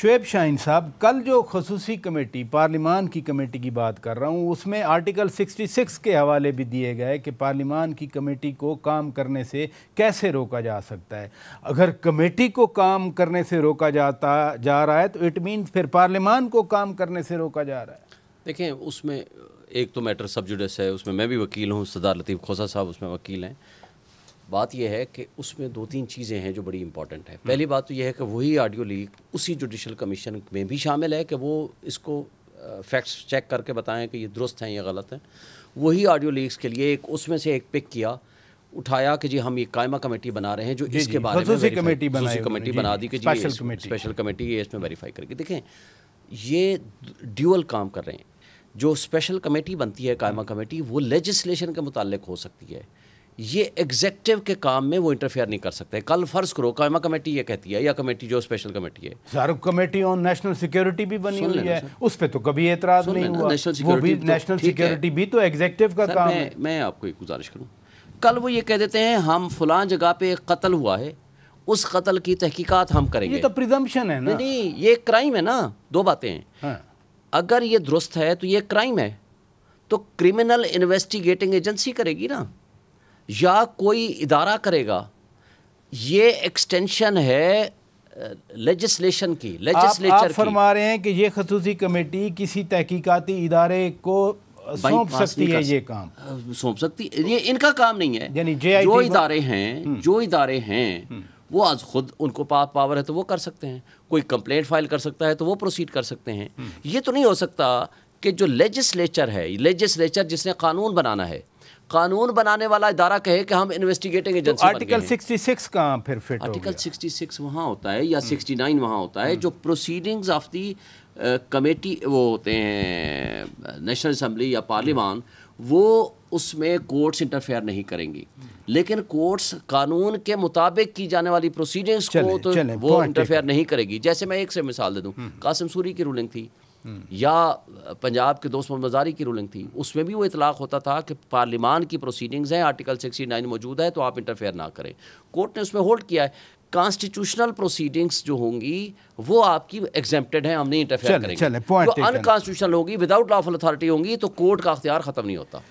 Shoaib Shahn साहब कल जो खसूसी कमेटी पार्लिमान की कमेटी की बात कर रहा हूँ उसमें आर्टिकल 66 के हवाले भी दिए गए कि पार्लिमान की कमेटी को काम करने से कैसे रोका जा सकता है अगर कमेटी को काम करने से रोका जाता जा रहा है तो इट मीन फिर पार्लिमान को काम करने से रोका जा रहा है देखें उसमें एक तो मैटर सबजुडिस है उसमें मैं भी वकील हूँ सदार लतीफ़ खोसा साहब उसमें वकील हैं बात यह है कि उसमें दो तीन चीज़ें हैं जो बड़ी इंपॉर्टेंट है हम्म। पहली बात तो यह है कि वही ऑडियो लीक उसी जुडिशल कमीशन में भी शामिल है कि वो इसको फैक्ट्स चेक करके बताएं कि ये दुरुस्त हैं या गलत हैं वही ऑडियो लीक्स के लिए एक उसमें से एक पिक किया उठाया कि जी हम ये कायमा कमेटी बना रहे हैं जो जी इसके बाद बारे में कमेटी कमेटी बना दी कि स्पेशल कमेटी इसमें वेरीफाई करके देखें ये ड्यूअल काम कर रहे हैं जो स्पेशल कमेटी बनती है कायमा कमेटी वो लेजिस्लेशन के मुतालिक हो सकती है ये एग्जेक्टिव के काम में वो इंटरफेयर नहीं कर सकते कल फर्ज करो कायमा कमेटी ये कहती है या कमेटी जो स्पेशल कमेटी है Shahrukh committee on national security भी बनी हुई है उस पर तो कभी एतराज नहीं हुआ वो भी नेशनल सिक्योरिटी तो भी तो एग्जेक्टिव का काम है मैं आपको एक गुजारिश करूँ कल वो ये कह देते हैं हम फलां जगह पे कत्ल हुआ है उस कत्ल की तहकीकात हम करेंगे ये तो प्रिजम्पशन है ना नहीं ये क्राइम है ना दो बातें हैं हाँ। अगर ये दुरुस्त है तो ये क्राइम है तो क्रिमिनल इन्वेस्टिगेटिंग एजेंसी करेगी ना या कोई इदारा करेगा ये एक्सटेंशन है लेजिस्लेशन की लेजिस्लेचर आप, आप फरमा रहे हैं कि ये खसूसी कमेटी किसी तहकीकती इदारे को सौंप सकती है ये काम सौंप सकती ये इनका काम नहीं है हम्म। जो इदारे हैं जो इदारे हैं वो आज खुद उनको पा, पावर है तो वो कर सकते हैं कोई कंप्लेंट फाइल कर सकता है तो वो प्रोसीड कर सकते हैं हम्म। ये तो नहीं हो सकता कि जो लेजिस्लेचर है लेजिस्लेचर जिसने कानून बनाना है कानून बनाने वाला इदारा कहे कि हम इन्वेस्टिगेटिंग एजेंसी आर्टिकल 66 का फिर फिट आर्टिकल 66 वहाँ होता है या 69 वहाँ होता है हम्म। जो प्रोसीडिंग्स ऑफ दी कमेटी वो होते हैं नेशनल असम्बली या पार्लियामान हम्म। वो उसमें कोर्ट्स इंटरफेयर नहीं करेंगी हम्म। लेकिन कोर्ट्स कानून के मुताबिक की जाने वाली प्रोसीडिंग्स को तो वो इंटरफेयर नहीं करेगी जैसे मैं एक से मिसाल दे दूँ कासिम सूरी की रूलिंग थी या पंजाब के दोस्त मोहम्मद मजारी की रूलिंग थी उसमें भी वो इतलाक होता था कि पार्लिमान की प्रोसीडिंग्स हैं आर्टिकल सिक्सटी नाइन मौजूद है तो आप इंटरफेयर ना करें कोर्ट ने उसमें होल्ड किया है कॉन्स्टिट्यूशनल प्रोसीडिंग्स जो होंगी वो आपकी एग्जेप्टेड हैं हम नहीं इंटरफेयर करेंगे अनकॉन्स्टिट्यूशनल होगी विदाउट लॉफुल अथॉरिटी होंगी तो कोर्ट का अख्तियार खत्म नहीं होता